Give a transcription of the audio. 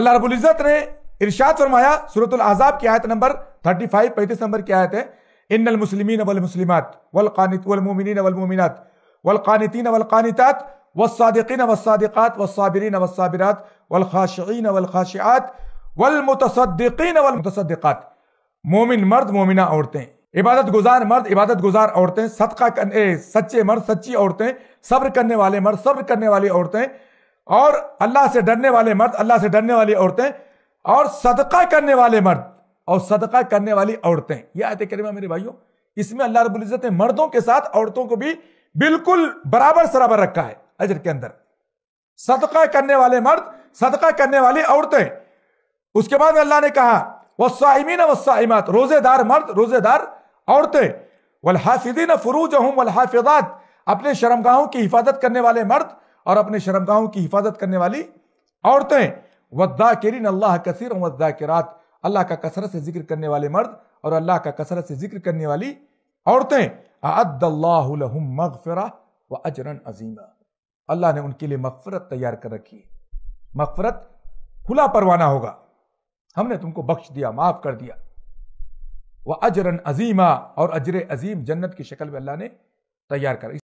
اللہ رب العزت نے ارشاد فرمایا سورت العذاب کی آیت نمبر 35 35 نمبر کی آیت ہے ان المسلمین والمسلمات والقانت والمؤمنین والمؤمنات والقانتین والقانتات والصادقین والصادقات والصابرین والصابرات والخاشعین والخاشعات والمتصدقین والمتصدقات مومن مرد مومنہ عورتیں عبادت گزار مرد عبادت گزار عورتیں صدقہ کرنے سچے مرد سچی عورتیں صبر کرنے والے مرد صبر کرنے والی عورتیں اور اللہ سے ڈرنے والے مرد اللہ سے ڈرنے والی عورتیں اور صدقہ کرنے والے مرد اور صدقہ کرنے والی عورتیں یہ آیت کریمہ میرے بھائیوں اس میں اللہ رب العزت نے مردوں کے ساتھ عورتوں کو بھی بالکل برابر سرابر رکھا ہے اجر کے اندر صدقہ کرنے والے مرد صدقہ کرنے والی عورتیں اس کے بعد میں اللہ نے کہا وسایمین وسائمات روزے دار مرد روزے دار عورتیں والحافظین فروجہم والحافظات اپنے شرمگاہوں کی حفاظت کرنے والے مرد اور اپنے شرمگاہوں کی حفاظت کرنے والی عورتیں رات اللہ کا کثرت سے ذکر کرنے والے مرد اور اللہ کا کثرت کرنے والی عورتیں اللہ نے ان کے لیے مغفرت تیار کر رکھی مغفرت کھلا پروانہ ہوگا ہم نے تم کو بخش دیا معاف کر دیا وہ اجرن عظیمہ اور اجر عظیم جنت کی شکل میں اللہ نے تیار کر